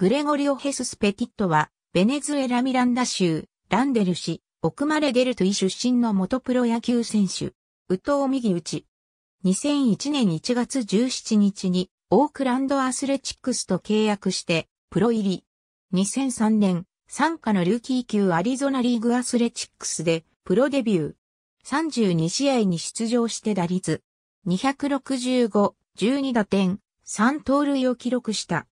グレゴリオ・ヘスス・ペティットは、ベネズエラ・ミランダ州、ランデル市、奥まレ・ゲルトイ出身の元プロ野球選手、ウウ・ミ右打ち。2001年1月17日に、オークランドアスレチックスと契約して、プロ入り。2003年、参加のルーキー級アリゾナリーグアスレチックスで、プロデビュー。32試合に出場して打率。265、12打点、3盗塁を記録した。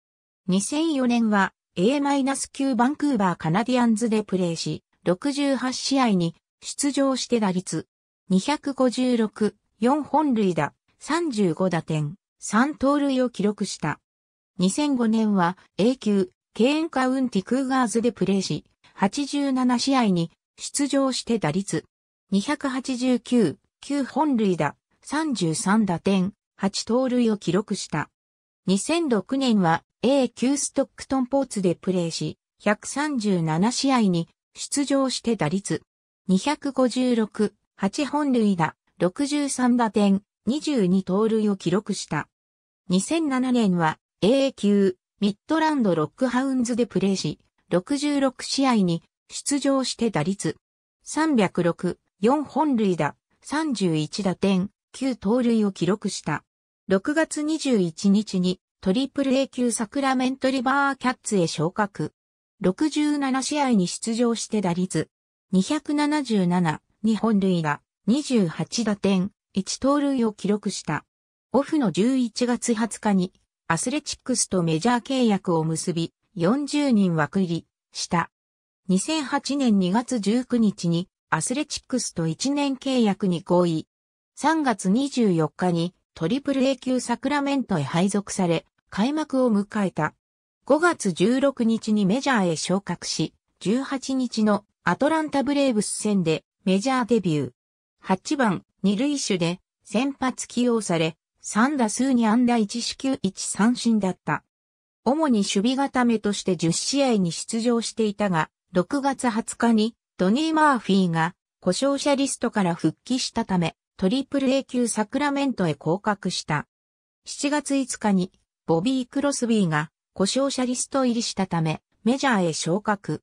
2004年は A-9 バンクーバーカナディアンズでプレーし、68試合に出場して打率256、4本塁打、35打点、3盗塁を記録した。2005年は A 級、ケーンカウンティクーガーズでプレーし、87試合に出場して打率289、9本塁打、33打点、8盗塁を記録した。2006年は a 級ストックトンポーツでプレーし、137試合に出場して打率256、8本塁打、63打点、22盗塁を記録した。2007年は A 級ミッドランドロックハウンズでプレーし、66試合に出場して打率306、4本塁打、31打点、9盗塁を記録した。6月21日にトリプル A 級サクラメントリバーキャッツへ昇格。67試合に出場して打率277、日本塁打、28打点、1盗塁を記録した。オフの11月20日にアスレチックスとメジャー契約を結び40人枠入りした。2008年2月19日にアスレチックスと1年契約に合意。3月24日にトリプル A 級サクラメントへ配属され、開幕を迎えた。5月16日にメジャーへ昇格し、18日のアトランタブレーブス戦でメジャーデビュー。8番、二塁手で先発起用され、3打数に安打1四球1三振だった。主に守備固めとして10試合に出場していたが、6月20日にドニー・マーフィーが故障者リストから復帰したため、トリプル A 級サクラメントへ降格した。7月5日にボビー・クロスビーが故障者リスト入りしたため、メジャーへ昇格。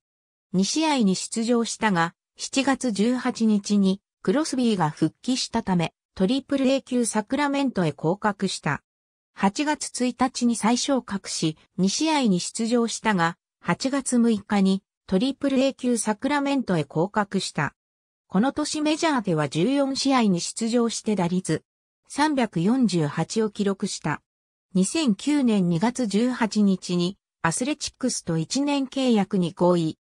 2試合に出場したが、7月18日にクロスビーが復帰したため、トリプル A 級サクラメントへ降格した。8月1日に再昇格し、2試合に出場したが、8月6日にトリプル A 級サクラメントへ降格した。この年メジャーでは14試合に出場して打率348を記録した。2009年2月18日にアスレチックスと1年契約に合意。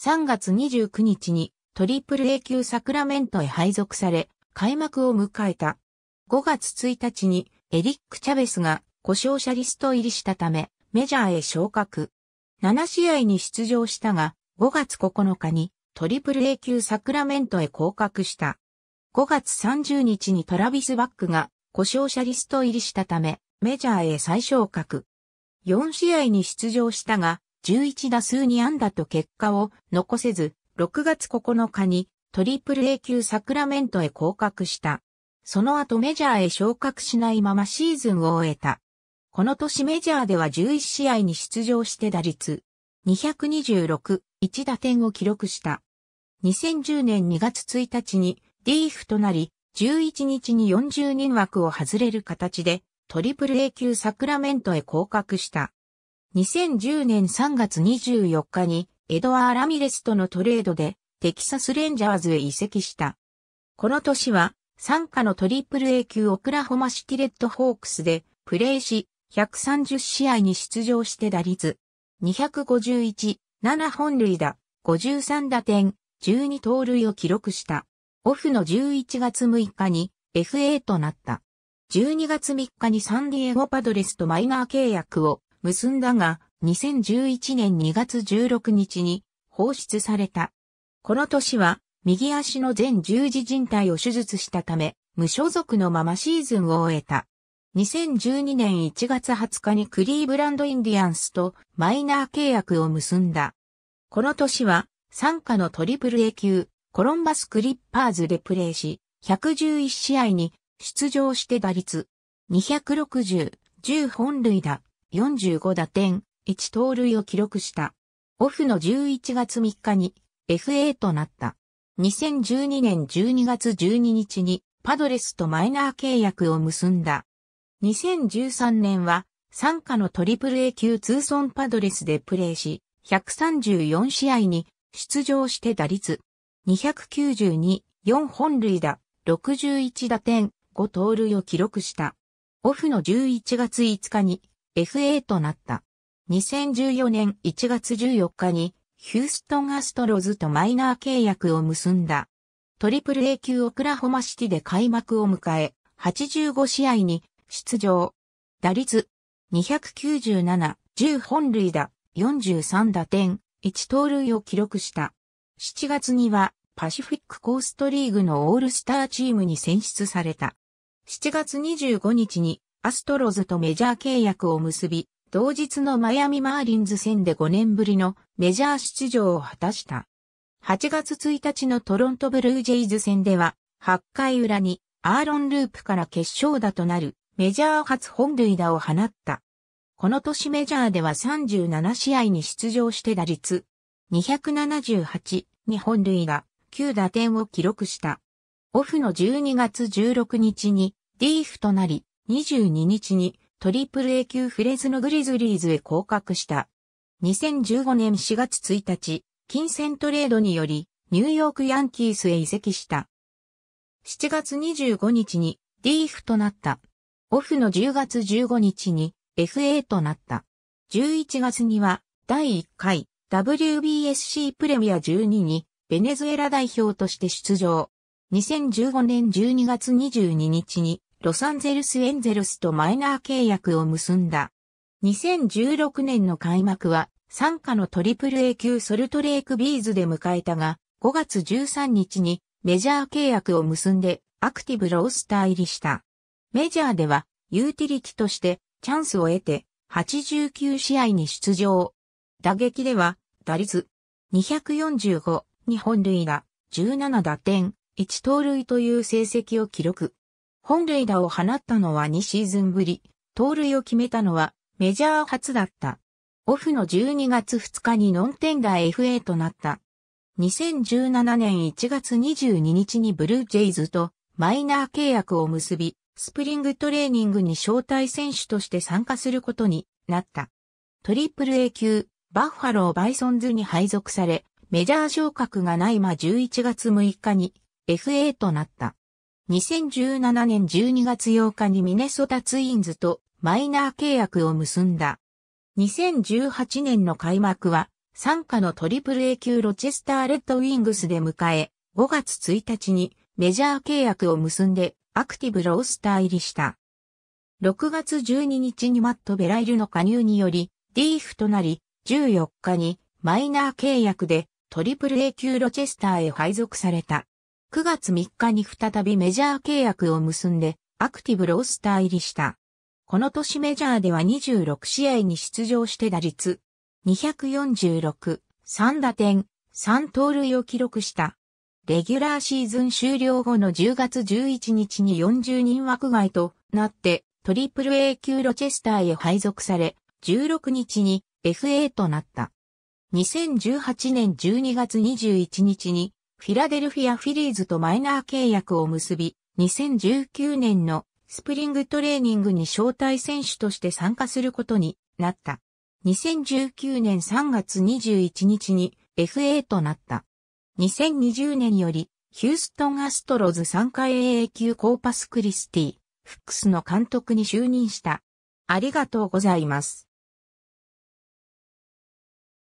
3月29日にトリプル A 級サクラメントへ配属され、開幕を迎えた。5月1日にエリック・チャベスが故障者リスト入りしたため、メジャーへ昇格。7試合に出場したが、5月9日にトリプル A 級サクラメントへ降格した。5月30日にトラビス・バックが故障者リスト入りしたため、メジャーへ再昇格。4試合に出場したが、11打数2安打と結果を残せず、6月9日にトリプル A 級サクラメントへ降格した。その後メジャーへ昇格しないままシーズンを終えた。この年メジャーでは11試合に出場して打率226、1打点を記録した。2010年2月1日に D フとなり、11日に40人枠を外れる形でトリプル A 級サクラメントへ降格した。2010年3月24日にエドワー・ラミレスとのトレードでテキサスレンジャーズへ移籍した。この年は参加のトリプル A 級オクラホマシティレッドホークスでプレーし130試合に出場して打率251、7本塁打、53打点、12盗塁を記録した。オフの11月6日に FA となった。12月3日にサンディエゴパドレスとマイナー契約を結んだが、2011年2月16日に放出された。この年は、右足の全十字靭帯を手術したため、無所属のままシーズンを終えた。2012年1月20日にクリーブランドインディアンスとマイナー契約を結んだ。この年は、参加のトリプル A 級、コロンバスクリッパーズでプレーし、111試合に出場して打率260、10本塁打、45打点、1盗塁を記録した。オフの11月3日に FA となった。2012年12月12日にパドレスとマイナー契約を結んだ。2013年は参加のトリプル A 級通ソンパドレスでプレーし、134試合に出場して打率292、4本塁打、61打点、5盗塁を記録した。オフの11月5日に FA となった。2014年1月14日にヒューストンアストロズとマイナー契約を結んだ。トリプル A 級オクラホマシティで開幕を迎え、85試合に出場。打率297、10本塁打、43打点、1盗塁を記録した。7月にはパシフィックコーストリーグのオールスターチームに選出された。7月25日にアストロズとメジャー契約を結び、同日のマイアミマーリンズ戦で5年ぶりのメジャー出場を果たした。8月1日のトロントブルージェイズ戦では、8回裏にアーロン・ループから決勝打となるメジャー初本塁打を放った。この年メジャーでは37試合に出場して打率278 2本塁打9打点を記録した。オフの12月16日にディーフとなり、22日にトリプル A 級フレズのグリズリーズへ降格した。2015年4月1日、金銭トレードにより、ニューヨークヤンキースへ移籍した。7月25日に DF となった。オフの10月15日に FA となった。11月には第1回 WBSC プレミア12にベネズエラ代表として出場。2015年12月22日にロサンゼルスエンゼルスとマイナー契約を結んだ。2016年の開幕は参加のトリプル A 級ソルトレイクビーズで迎えたが、5月13日にメジャー契約を結んでアクティブロースター入りした。メジャーではユーティリティとしてチャンスを得て89試合に出場。打撃では打率245、2本塁打、17打点、1盗塁という成績を記録。本塁打を放ったのは2シーズンぶり、盗塁を決めたのはメジャー初だった。オフの12月2日にノンテンダー FA となった。2017年1月22日にブルージェイズとマイナー契約を結び、スプリングトレーニングに招待選手として参加することになった。トリプル A 級、バッファロー・バイソンズに配属され、メジャー昇格がないま11月6日に FA となった。2017年12月8日にミネソタツインズとマイナー契約を結んだ。2018年の開幕は、参加のトリプル A 級ロチェスターレッドウィングスで迎え、5月1日にメジャー契約を結んでアクティブロースター入りした。6月12日にマット・ベライルの加入により、リーフとなり、14日にマイナー契約でトリプル A 級ロチェスターへ配属された。9月3日に再びメジャー契約を結んで、アクティブロースター入りした。この年メジャーでは26試合に出場して打率、246、3打点、3盗塁を記録した。レギュラーシーズン終了後の10月11日に40人枠外となって、トリプル A 級ロチェスターへ配属され、16日に FA となった。2018年12月21日にフィラデルフィアフィリーズとマイナー契約を結び、2019年のスプリングトレーニングに招待選手として参加することになった。2019年3月21日に FA となった。2020年よりヒューストンアストロズ3回 AA 級コーパスクリスティ、フックスの監督に就任した。ありがとうございます。